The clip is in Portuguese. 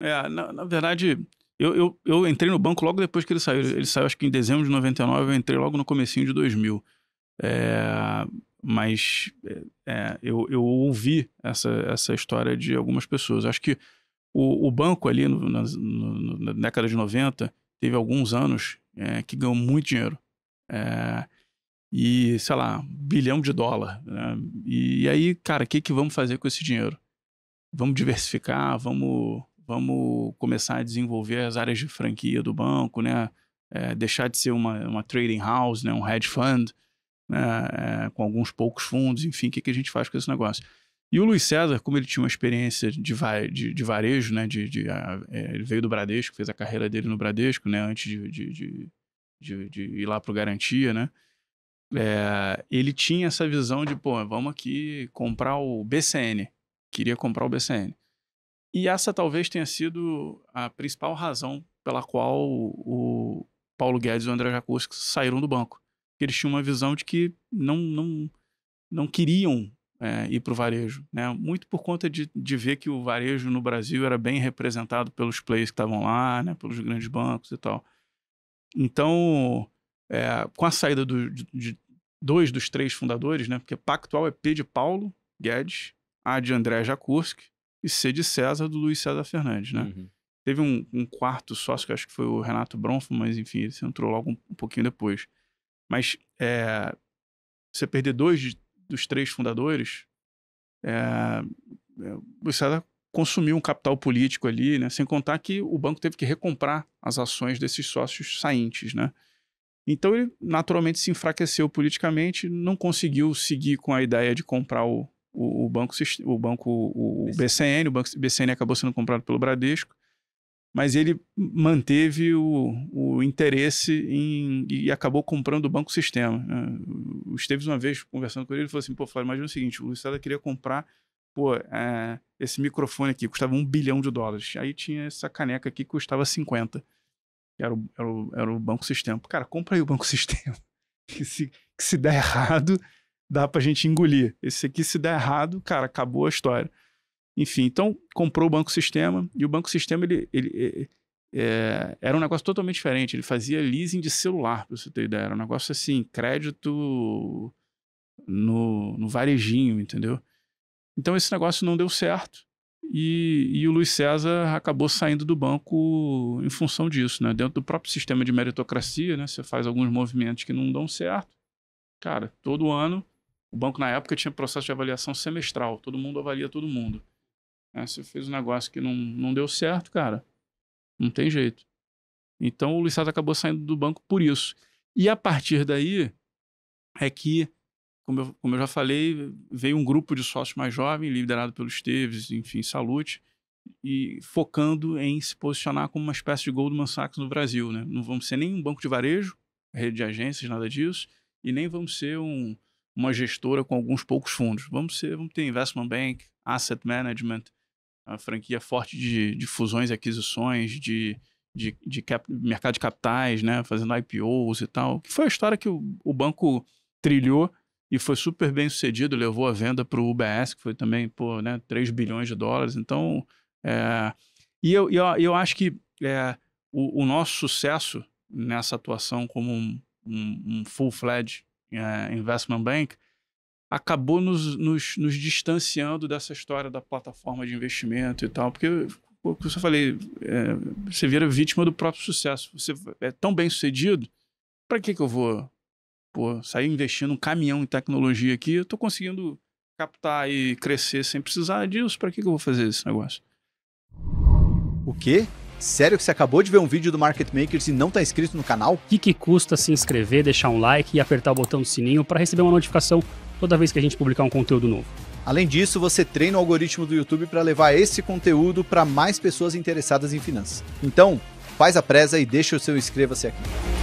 É, na, na verdade, eu, eu, eu, entrei no banco logo depois que ele saiu. Ele saiu acho que em dezembro de 99, eu entrei logo no comecinho de 2000. É, mas é, é, eu, eu ouvi essa, essa história de algumas pessoas. Acho que o, o banco ali no, na, no, na, década de 90 teve alguns anos é, que ganhou muito dinheiro. É, e, sei lá, bilhão de dólar. Né? E, e aí, cara, o que, que vamos fazer com esse dinheiro? Vamos diversificar, vamos vamos começar a desenvolver as áreas de franquia do banco, né? É, deixar de ser uma, uma trading house, né? um hedge fund, né? É, com alguns poucos fundos, enfim, o que, que a gente faz com esse negócio? E o Luiz César, como ele tinha uma experiência de, va de, de varejo, né? De, de a, é, ele veio do Bradesco, fez a carreira dele no Bradesco, né? Antes de, de ir lá para o Garantia, né? É, ele tinha essa visão de, pô, vamos aqui comprar o BCN. Queria comprar o BCN. E essa talvez tenha sido a principal razão pela qual o Paulo Guedes e o André Jacobs saíram do banco. Eles tinham uma visão de que não, não, não queriam é, ir para o varejo. Né? Muito por conta de, de ver que o varejo no Brasil era bem representado pelos players que estavam lá, né? pelos grandes bancos e tal. Então, é, com a saída do, de, de, dois dos três fundadores, né? porque Pactual é P de Paulo Guedes, A de André Jakurski e C de César, do Luiz César Fernandes, né? Uhum. Teve um, um, quarto sócio, que acho que foi o Renato Bronfo, mas enfim, ele entrou logo um, um pouquinho depois. Mas é, você perder dois de, dos três fundadores, é, é, o César consumiu um capital político ali, né? Sem contar que o banco teve que recomprar as ações desses sócios saintes, né? Então ele naturalmente se enfraqueceu politicamente, não conseguiu seguir com a ideia de comprar o, o, banco, o banco o, BCN, o banco BCN acabou sendo comprado pelo Bradesco, mas ele manteve o, o interesse em, e acabou comprando o Banco Sistema. Ah, o Esteves, uma vez conversando com ele, ele falou assim: pô, Flávio, imagina o seguinte, o Luciano queria comprar pô, é, esse microfone aqui, custava um bilhão de dólares. Aí tinha essa caneca aqui que custava 50. Era o, era o, era o Banco Sistema. Cara, compra aí o Banco Sistema. Que se, que se der errado, dá pra gente engolir. Esse aqui, se der errado, cara, acabou a história. Enfim, então comprou o Banco Sistema e o Banco Sistema ele, ele é, é era um negócio totalmente diferente. Ele fazia leasing de celular, para você ter ideia. Era um negócio assim, crédito no, no varejinho, entendeu? Então esse negócio não deu certo e, e o Luiz César acabou saindo do banco em função disso, né? Dentro do próprio sistema de meritocracia, né? Você faz alguns movimentos que não dão certo. Cara, todo ano o banco, na época, tinha processo de avaliação semestral. Todo mundo avalia todo mundo. Né? Você fez um negócio que não, não deu certo, cara. Não tem jeito. Então, o Luiz Sato acabou saindo do banco por isso. E a partir daí, é que, como eu, como eu já falei, veio um grupo de sócios mais jovem, liderado pelos Esteves, enfim, Salute, e focando em se posicionar como uma espécie de Goldman Sachs no Brasil. Né? Não vamos ser nem um banco de varejo, rede de agências, nada disso, e nem vamos ser um, uma gestora com alguns poucos fundos. Vamos, ser, vamos ter investment bank, asset management, a franquia forte de, de fusões e aquisições, de, de, de cap, mercado de capitais, né, fazendo IPOs e tal. Que foi a história que o, o banco trilhou e foi super bem sucedido, levou a venda para o UBS, que foi também por né, 3 bilhões de dólares. Então, é, e eu, eu, eu acho que é, o, o, nosso sucesso nessa atuação como um, um, um full-fledged é, Investment Bank, acabou nos, nos, nos, distanciando dessa história da plataforma de investimento e tal, porque, como eu falei, é, você vira vítima do próprio sucesso. Você é tão bem sucedido, para que, que eu vou pô, sair investindo um caminhão em tecnologia aqui? Eu estou conseguindo captar e crescer sem precisar disso, para que, que eu vou fazer esse negócio? O quê? Sério que você acabou de ver um vídeo do Market Makers e não está inscrito no canal? O que, que custa se inscrever, deixar um like e apertar o botão do sininho para receber uma notificação toda vez que a gente publicar um conteúdo novo? Além disso, você treina o algoritmo do YouTube para levar esse conteúdo para mais pessoas interessadas em finanças. Então, faz a presa e deixa o seu inscreva-se aqui.